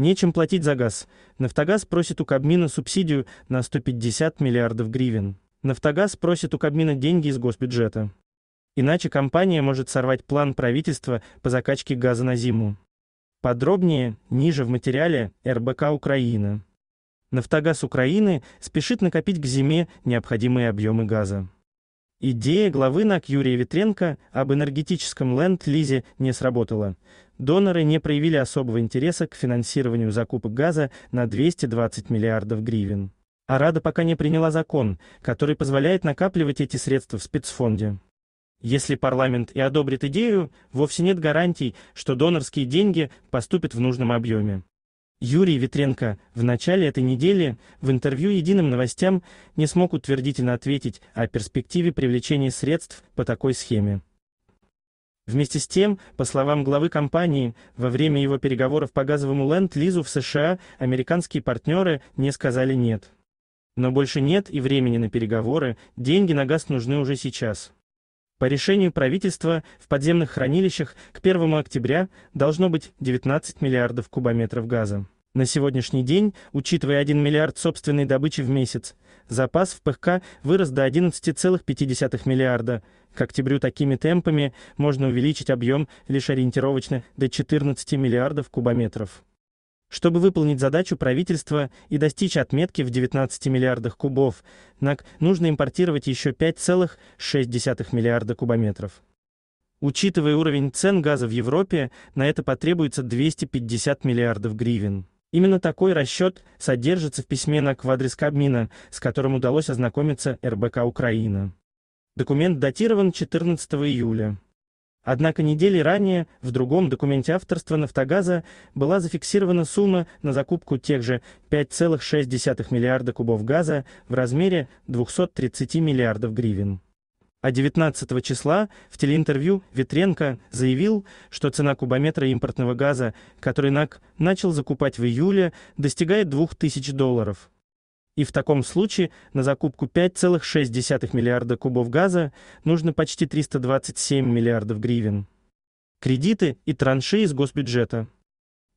Нечем платить за газ. «Нафтогаз» просит у Кабмина субсидию на 150 миллиардов гривен. «Нафтогаз» просит у Кабмина деньги из госбюджета. Иначе компания может сорвать план правительства по закачке газа на зиму. Подробнее ниже в материале РБК «Украина». Нафтогаз Украины спешит накопить к зиме необходимые объемы газа. Идея главы НАК Юрия Ветренко об энергетическом ленд-лизе не сработала. Доноры не проявили особого интереса к финансированию закупок газа на 220 миллиардов гривен. А Рада пока не приняла закон, который позволяет накапливать эти средства в спецфонде. Если парламент и одобрит идею, вовсе нет гарантий, что донорские деньги поступят в нужном объеме. Юрий Ветренко в начале этой недели в интервью «Единым новостям» не смог утвердительно ответить о перспективе привлечения средств по такой схеме. Вместе с тем, по словам главы компании, во время его переговоров по газовому ленд-лизу в США американские партнеры не сказали «нет». Но больше нет и времени на переговоры, деньги на газ нужны уже сейчас. По решению правительства в подземных хранилищах к 1 октября должно быть 19 миллиардов кубометров газа. На сегодняшний день, учитывая 1 миллиард собственной добычи в месяц, запас в ПХК вырос до 11,5 миллиарда. К октябрю такими темпами можно увеличить объем лишь ориентировочно до 14 миллиардов кубометров. Чтобы выполнить задачу правительства и достичь отметки в 19 миллиардах кубов НАК, нужно импортировать еще 5,6 миллиарда кубометров. Учитывая уровень цен газа в Европе, на это потребуется 250 миллиардов гривен. Именно такой расчет содержится в письме на квадрис Кабмина, с которым удалось ознакомиться РБК Украина. Документ датирован 14 июля. Однако недели ранее в другом документе авторства «Нафтогаза» была зафиксирована сумма на закупку тех же 5,6 миллиарда кубов газа в размере 230 миллиардов гривен. А 19 числа в телеинтервью Ветренко заявил, что цена кубометра импортного газа, который НАК начал закупать в июле, достигает 2000 долларов. И в таком случае на закупку 5,6 миллиарда кубов газа нужно почти 327 миллиардов гривен. Кредиты и транши из госбюджета.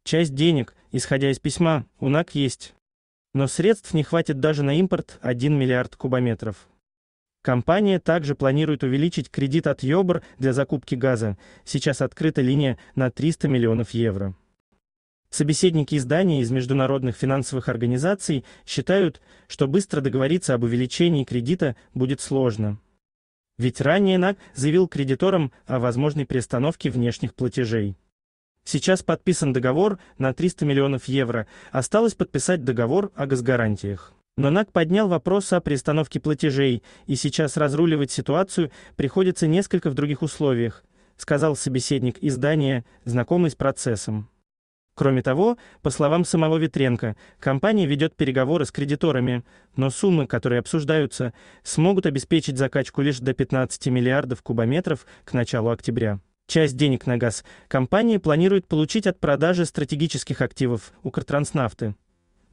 Часть денег, исходя из письма, у НАК есть. Но средств не хватит даже на импорт 1 миллиард кубометров. Компания также планирует увеличить кредит от ЙОБР для закупки газа. Сейчас открыта линия на 300 миллионов евро. Собеседники издания из международных финансовых организаций считают, что быстро договориться об увеличении кредита будет сложно. Ведь ранее НАК заявил кредиторам о возможной приостановке внешних платежей. Сейчас подписан договор на 300 миллионов евро, осталось подписать договор о госгарантиях. Но НАК поднял вопрос о приостановке платежей, и сейчас разруливать ситуацию приходится несколько в других условиях, сказал собеседник издания, знакомый с процессом. Кроме того, по словам самого Ветренко, компания ведет переговоры с кредиторами, но суммы, которые обсуждаются, смогут обеспечить закачку лишь до 15 миллиардов кубометров к началу октября. Часть денег на газ компания планирует получить от продажи стратегических активов Укртранснафты.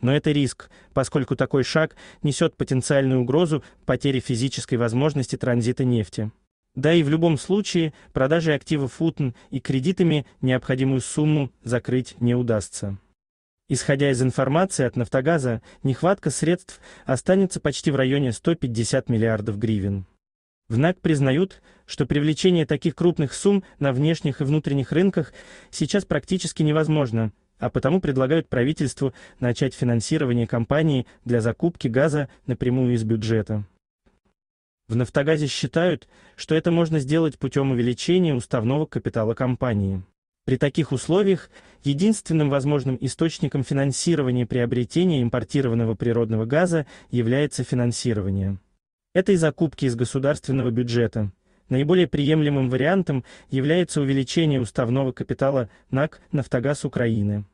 Но это риск, поскольку такой шаг несет потенциальную угрозу потери физической возможности транзита нефти. Да и в любом случае продажей активов Утн и кредитами необходимую сумму закрыть не удастся. Исходя из информации от «Нафтогаза», нехватка средств останется почти в районе 150 миллиардов гривен. В НАК признают, что привлечение таких крупных сумм на внешних и внутренних рынках сейчас практически невозможно, а потому предлагают правительству начать финансирование компании для закупки газа напрямую из бюджета. В «Нафтогазе» считают, что это можно сделать путем увеличения уставного капитала компании. При таких условиях единственным возможным источником финансирования приобретения импортированного природного газа является финансирование. Этой закупки из государственного бюджета. Наиболее приемлемым вариантом является увеличение уставного капитала НАК «Нафтогаз Украины».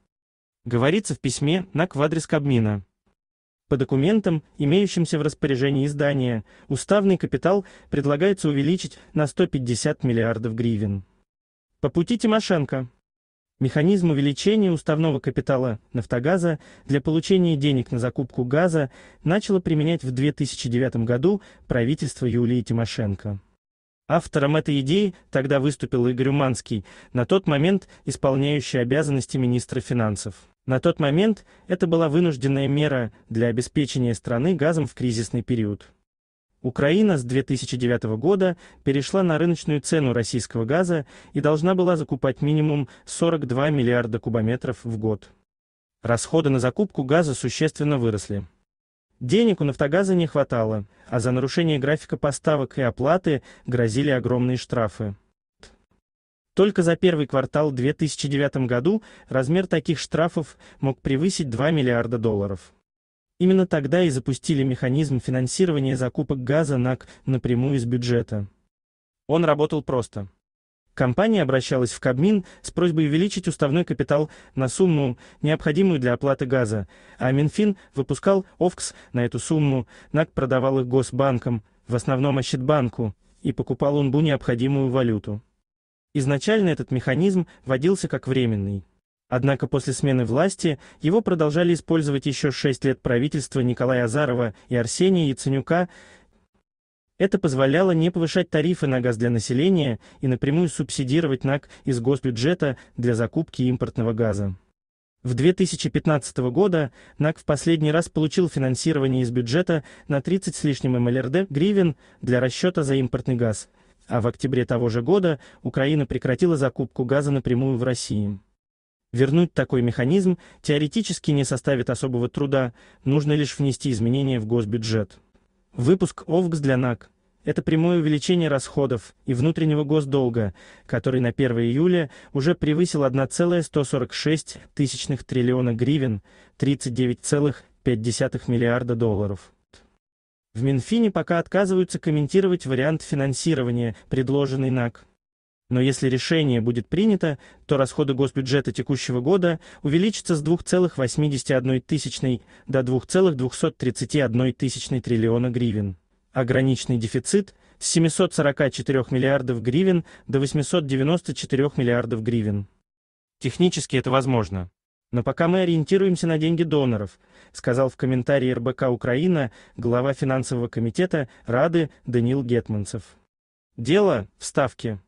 Говорится в письме НАК в адрес Кабмина. По документам, имеющимся в распоряжении издания, уставный капитал предлагается увеличить на 150 миллиардов гривен. По пути Тимошенко. Механизм увеличения уставного капитала «Нафтогаза» для получения денег на закупку газа начало применять в 2009 году правительство Юлии Тимошенко. Автором этой идеи тогда выступил Игорь Уманский, на тот момент исполняющий обязанности министра финансов. На тот момент это была вынужденная мера для обеспечения страны газом в кризисный период. Украина с 2009 года перешла на рыночную цену российского газа и должна была закупать минимум 42 миллиарда кубометров в год. Расходы на закупку газа существенно выросли. Денег у «Нафтогаза» не хватало, а за нарушение графика поставок и оплаты грозили огромные штрафы. Только за первый квартал 2009 году размер таких штрафов мог превысить 2 миллиарда долларов. Именно тогда и запустили механизм финансирования закупок газа НАК напрямую из бюджета. Он работал просто. Компания обращалась в Кабмин с просьбой увеличить уставной капитал на сумму, необходимую для оплаты газа, а Минфин выпускал ОФКС на эту сумму, НАК продавал их госбанкам, в основном Ощетбанку, и покупал Унбу необходимую валюту. Изначально этот механизм вводился как временный. Однако после смены власти его продолжали использовать еще шесть лет правительства Николая Азарова и Арсения Яценюка. Это позволяло не повышать тарифы на газ для населения и напрямую субсидировать НАК из госбюджета для закупки импортного газа. В 2015 года НАК в последний раз получил финансирование из бюджета на 30 с лишним млрд гривен для расчета за импортный газ, а в октябре того же года Украина прекратила закупку газа напрямую в России. Вернуть такой механизм теоретически не составит особого труда, нужно лишь внести изменения в госбюджет. Выпуск ОВГС для НАК – это прямое увеличение расходов и внутреннего госдолга, который на 1 июля уже превысил 1,146 триллиона гривен, 39,5 миллиарда долларов. В Минфине пока отказываются комментировать вариант финансирования, предложенный НАК. Но если решение будет принято, то расходы госбюджета текущего года увеличатся с 2,81 до 2,231 триллиона гривен. Ограниченный дефицит с 744 миллиардов гривен до 894 миллиардов гривен. Технически это возможно. Но пока мы ориентируемся на деньги доноров, сказал в комментарии РБК Украина глава финансового комитета Рады Даниил Гетманцев. Дело в ставке.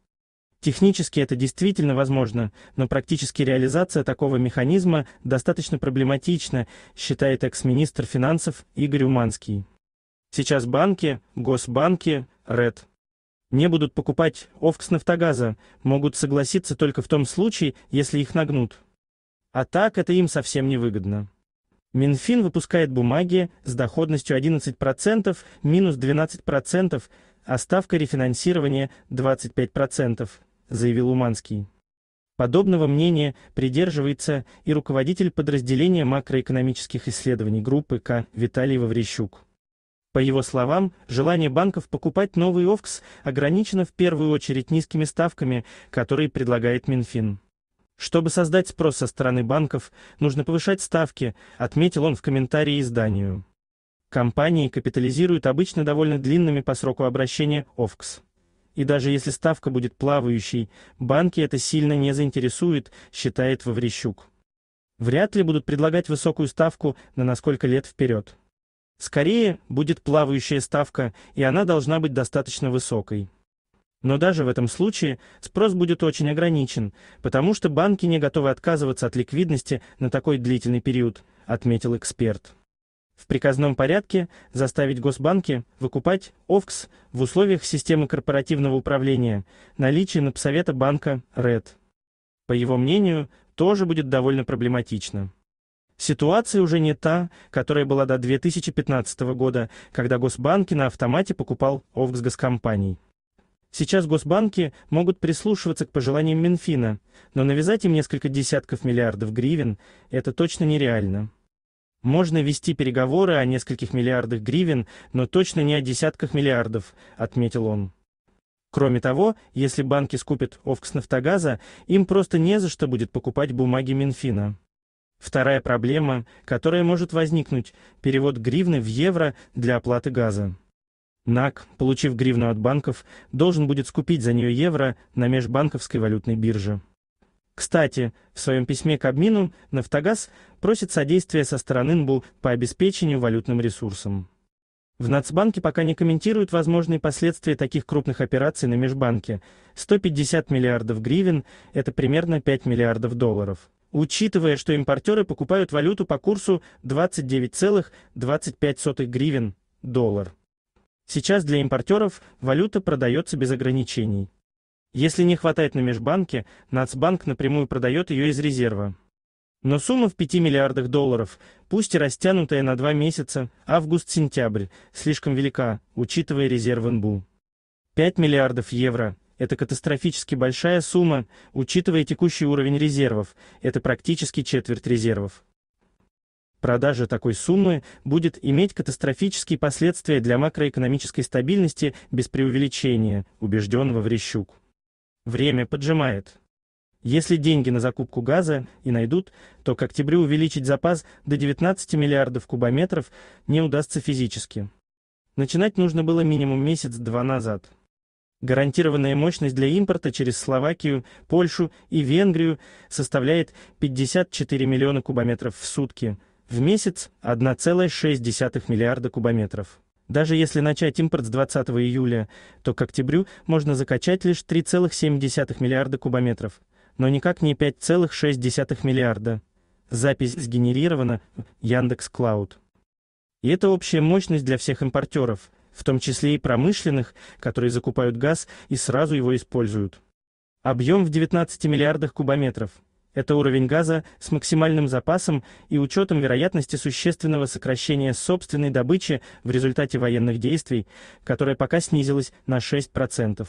Технически это действительно возможно, но практически реализация такого механизма достаточно проблематична, считает экс-министр финансов Игорь Уманский. Сейчас банки, госбанки, РЭД не будут покупать ОФКС «Нафтогаза», могут согласиться только в том случае, если их нагнут. А так это им совсем невыгодно. Минфин выпускает бумаги с доходностью 11%, минус 12%, а ставка рефинансирования 25%, заявил Уманский. Подобного мнения придерживается и руководитель подразделения макроэкономических исследований группы К Виталий Ваврищук. По его словам, желание банков покупать новый ОФКС ограничено в первую очередь низкими ставками, которые предлагает Минфин. Чтобы создать спрос со стороны банков, нужно повышать ставки, отметил он в комментарии изданию. Компании капитализируют обычно довольно длинными по сроку обращения ОФКС. И даже если ставка будет плавающей, банки это сильно не заинтересует, считает Ваврищук. Вряд ли будут предлагать высокую ставку на насколько лет вперед. Скорее, будет плавающая ставка, и она должна быть достаточно высокой. Но даже в этом случае спрос будет очень ограничен, потому что банки не готовы отказываться от ликвидности на такой длительный период, отметил эксперт. В приказном порядке заставить госбанки выкупать ОФКС в условиях системы корпоративного управления, наличие напсовета банка РЭД. По его мнению, тоже будет довольно проблематично. Ситуация уже не та, которая была до 2015 года, когда госбанки на автомате покупал ОФКС госкомпаний. Сейчас госбанки могут прислушиваться к пожеланиям Минфина, но навязать им несколько десятков миллиардов гривен – это точно нереально. Можно вести переговоры о нескольких миллиардах гривен, но точно не о десятках миллиардов, отметил он. Кроме того, если банки скупят ОФКС «Нафтогаза», им просто не за что будет покупать бумаги Минфина. Вторая проблема, которая может возникнуть – перевод гривны в евро для оплаты газа. НАК, получив гривну от банков, должен будет скупить за нее евро на межбанковской валютной бирже. Кстати, в своем письме к обмину «Нафтогаз» просит содействия со стороны НБУ по обеспечению валютным ресурсом. В Нацбанке пока не комментируют возможные последствия таких крупных операций на межбанке. 150 миллиардов гривен – это примерно 5 миллиардов долларов. Учитывая, что импортеры покупают валюту по курсу 29,25 гривен – доллар. Сейчас для импортеров валюта продается без ограничений. Если не хватает на межбанке, Нацбанк напрямую продает ее из резерва. Но сумма в 5 миллиардах долларов, пусть и растянутая на два месяца, август-сентябрь, слишком велика, учитывая резервы НБУ. 5 миллиардов евро – это катастрофически большая сумма, учитывая текущий уровень резервов, это практически четверть резервов. Продажа такой суммы будет иметь катастрофические последствия для макроэкономической стабильности без преувеличения, убежден Ваврищук. Время поджимает. Если деньги на закупку газа и найдут, то к октябрю увеличить запас до 19 миллиардов кубометров не удастся физически. Начинать нужно было минимум месяц-два назад. Гарантированная мощность для импорта через Словакию, Польшу и Венгрию составляет 54 миллиона кубометров в сутки – в месяц 1,6 миллиарда кубометров. Даже если начать импорт с 20 июля, то к октябрю можно закачать лишь 3,7 миллиарда кубометров, но никак не 5,6 миллиарда. Запись сгенерирована Яндекс Клауд. И это общая мощность для всех импортеров, в том числе и промышленных, которые закупают газ и сразу его используют. Объем в 19 миллиардах кубометров – это уровень газа с максимальным запасом и учетом вероятности существенного сокращения собственной добычи в результате военных действий, которая пока снизилась на 6%.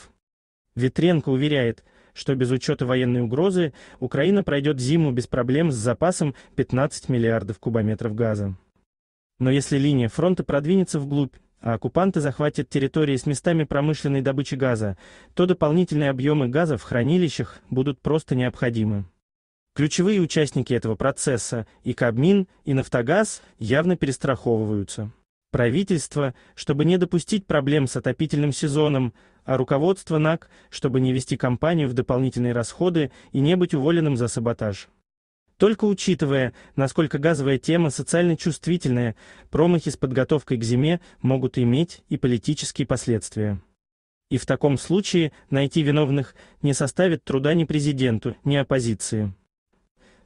Ветренко уверяет, что без учета военной угрозы Украина пройдет зиму без проблем с запасом 15 миллиардов кубометров газа. Но если линия фронта продвинется вглубь, а оккупанты захватят территории с местами промышленной добычи газа, то дополнительные объемы газа в хранилищах будут просто необходимы. Ключевые участники этого процесса и Кабмин, и Нафтогаз явно перестраховываются. Правительство, чтобы не допустить проблем с отопительным сезоном, а руководство НАК, чтобы не вести компанию в дополнительные расходы и не быть уволенным за саботаж. Только учитывая, насколько газовая тема социально чувствительная, промахи с подготовкой к зиме могут иметь и политические последствия. И в таком случае найти виновных не составит труда ни президенту, ни оппозиции.